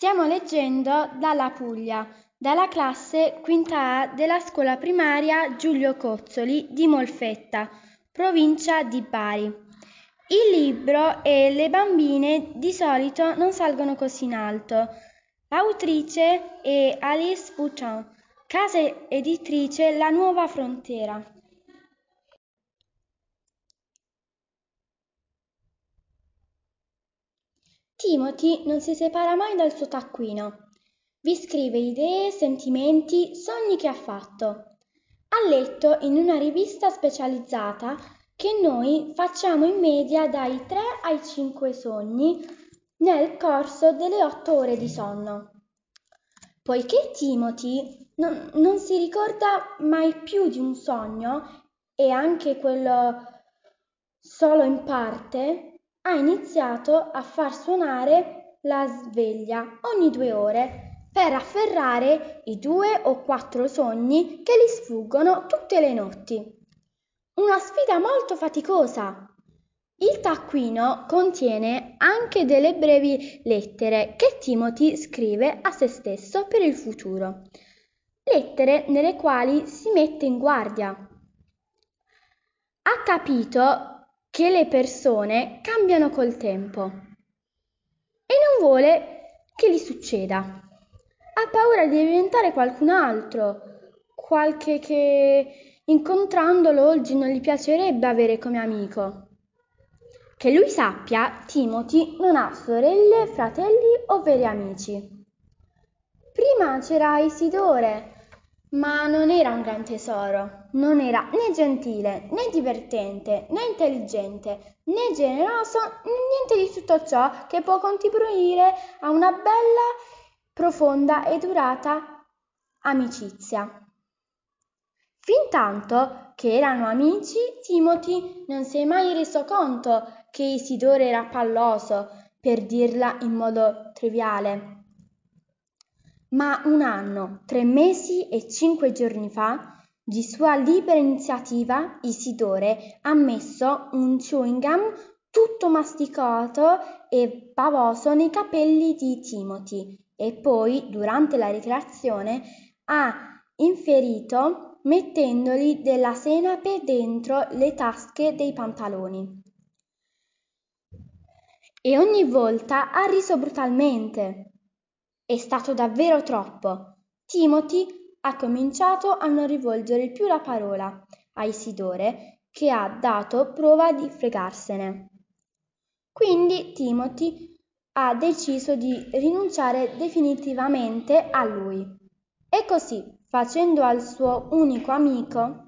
Stiamo leggendo dalla Puglia, dalla classe quinta A della scuola primaria Giulio Cozzoli di Molfetta, provincia di Bari. Il libro e le bambine di solito non salgono così in alto. L'autrice è Alice Bouchon, casa editrice La Nuova Frontiera. Timothy non si separa mai dal suo taccuino. Vi scrive idee, sentimenti, sogni che ha fatto. Ha letto in una rivista specializzata che noi facciamo in media dai 3 ai 5 sogni nel corso delle 8 ore di sonno. Poiché Timothy non, non si ricorda mai più di un sogno e anche quello solo in parte, ha iniziato a far suonare la sveglia ogni due ore per afferrare i due o quattro sogni che gli sfuggono tutte le notti. Una sfida molto faticosa. Il taccuino contiene anche delle brevi lettere che Timothy scrive a se stesso per il futuro, lettere nelle quali si mette in guardia. Ha capito che le persone cambiano col tempo e non vuole che gli succeda. Ha paura di diventare qualcun altro, qualche che incontrandolo oggi non gli piacerebbe avere come amico. Che lui sappia, Timothy non ha sorelle, fratelli o veri amici. Prima c'era Isidore, ma non era un gran tesoro non era né gentile, né divertente, né intelligente, né generoso, niente di tutto ciò che può contribuire a una bella, profonda e durata amicizia. Fin tanto che erano amici, Timothy non si è mai reso conto che Isidore era palloso, per dirla in modo triviale. Ma un anno, tre mesi e cinque giorni fa, di sua libera iniziativa Isidore ha messo un chewing gum tutto masticato e pavoso nei capelli di Timothy e poi, durante la ricreazione, ha inferito mettendogli della senape dentro le tasche dei pantaloni. E ogni volta ha riso brutalmente. È stato davvero troppo. Timothy ha cominciato a non rivolgere più la parola a Isidore, che ha dato prova di fregarsene. Quindi Timothy ha deciso di rinunciare definitivamente a lui. E così, facendo al suo unico amico,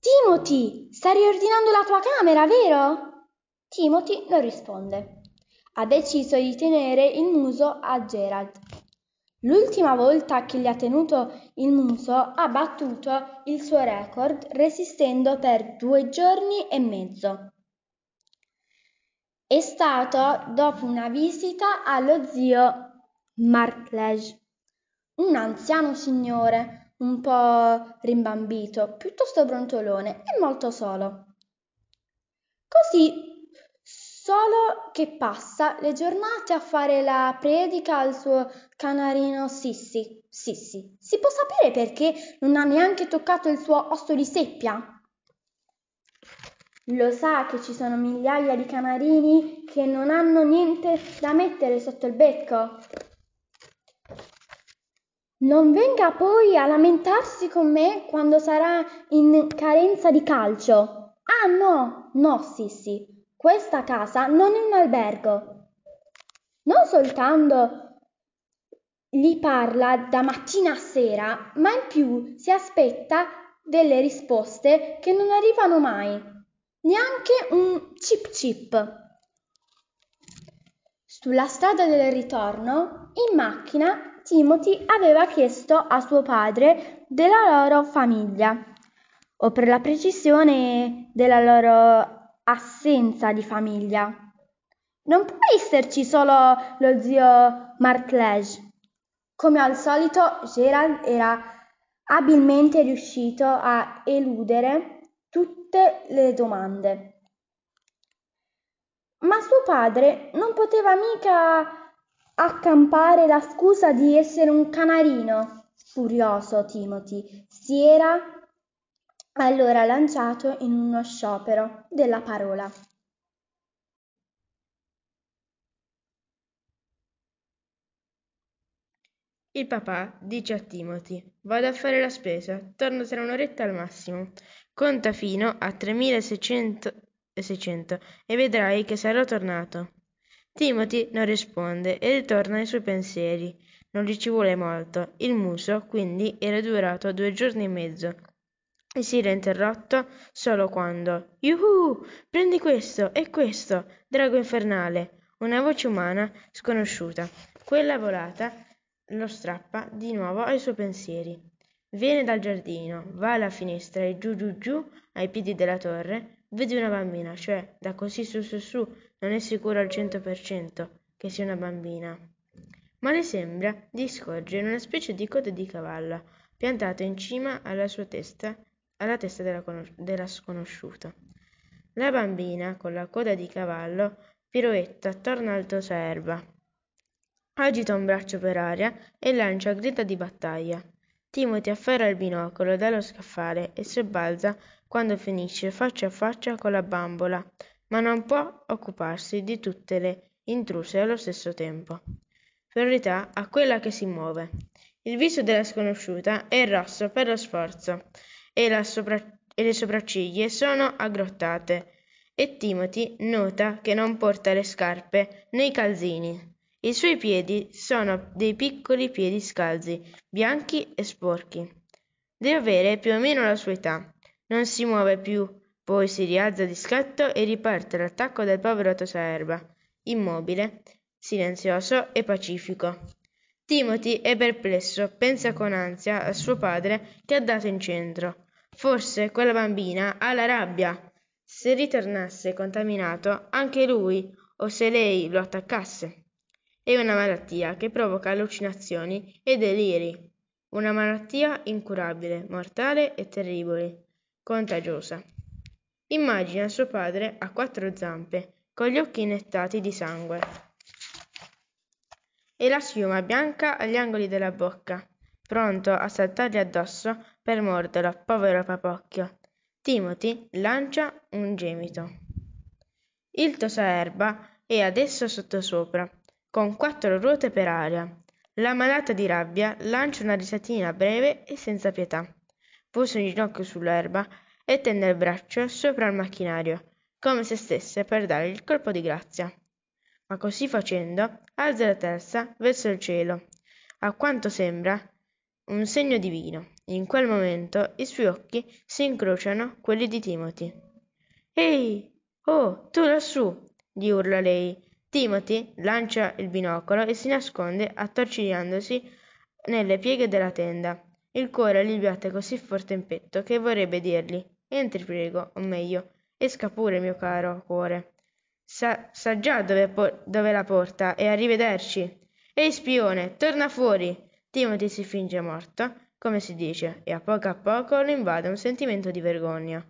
Timothy, stai riordinando la tua camera, vero? Timothy non risponde. Ha deciso di tenere il muso a Gerald L'ultima volta che gli ha tenuto il muso ha battuto il suo record resistendo per due giorni e mezzo. È stato dopo una visita allo zio Marklej, un anziano signore un po' rimbambito, piuttosto brontolone e molto solo. Così solo che passa le giornate a fare la predica al suo canarino Sissi. Sissi, si può sapere perché non ha neanche toccato il suo osso di seppia? Lo sa che ci sono migliaia di canarini che non hanno niente da mettere sotto il becco? Non venga poi a lamentarsi con me quando sarà in carenza di calcio. Ah no, no, Sissi, questa casa non è un albergo. Non soltanto gli parla da mattina a sera, ma in più si aspetta delle risposte che non arrivano mai, neanche un chip chip. Sulla strada del ritorno, in macchina, Timothy aveva chiesto a suo padre della loro famiglia, o per la precisione della loro assenza di famiglia. Non può esserci solo lo zio Marclage. Come al solito, Gerald era abilmente riuscito a eludere tutte le domande. Ma suo padre non poteva mica accampare la scusa di essere un canarino. Furioso Timothy si era allora lanciato in uno sciopero della parola. Il papà dice a Timothy: Vado a fare la spesa, torno tra un'oretta al massimo. Conta fino a 3600 e vedrai che sarò tornato. Timothy non risponde e ritorna ai suoi pensieri. Non gli ci vuole molto. Il muso, quindi, era durato due giorni e mezzo e si era interrotto solo quando juhu prendi questo e questo drago infernale una voce umana sconosciuta quella volata lo strappa di nuovo ai suoi pensieri viene dal giardino va alla finestra e giù giù giù ai piedi della torre vede una bambina cioè da così su su su non è sicuro al cento per cento che sia una bambina ma le sembra di scorgere una specie di coda di cavallo piantata in cima alla sua testa alla testa della, conos- della sconosciuta. La bambina, con la coda di cavallo, piroetta attorno al tosaerba, agita un braccio per aria e lancia grida di battaglia. Timothy afferra il binocolo dallo scaffale e sobbalza quando finisce faccia a faccia con la bambola, ma non può occuparsi di tutte le intruse allo stesso tempo. Priorità a quella che si muove. Il viso della sconosciuta è rosso per lo sforzo e, sopra- e le sopracciglia sono aggrottate e Timothy nota che non porta le scarpe né i calzini. I suoi piedi sono dei piccoli piedi scalzi, bianchi e sporchi. Deve avere più o meno la sua età. Non si muove più, poi si rialza di scatto e riparte l'attacco del povero Tosaerba, immobile, silenzioso e pacifico. Timothy è perplesso, pensa con ansia a suo padre che ha dato in centro Forse quella bambina ha la rabbia. Se ritornasse contaminato anche lui o se lei lo attaccasse. È una malattia che provoca allucinazioni e deliri. Una malattia incurabile, mortale e terribile, contagiosa. Immagina suo padre a quattro zampe, con gli occhi nettati di sangue e la schiuma bianca agli angoli della bocca, pronto a saltargli addosso per morderla, povero Papocchio. Timothy lancia un gemito. Il tosaerba è adesso sottosopra, con quattro ruote per aria. La malata di rabbia lancia una risatina breve e senza pietà. Pose un ginocchio sull'erba e tende il braccio sopra il macchinario, come se stesse per dare il colpo di grazia. Ma così facendo, alza la testa verso il cielo. A quanto sembra un segno divino. In quel momento i suoi occhi si incrociano quelli di Timothy. Ehi, oh, tu lassù! gli urla lei. Timothy lancia il binocolo e si nasconde attorcigliandosi nelle pieghe della tenda. Il cuore gli batte così forte in petto che vorrebbe dirgli: Entri, prego, o meglio, esca pure, mio caro cuore. Sa, sa già dove, por- dove la porta e arrivederci. Ehi, spione, torna fuori! Timothy si finge morto come si dice, e a poco a poco lo invade un sentimento di vergogna.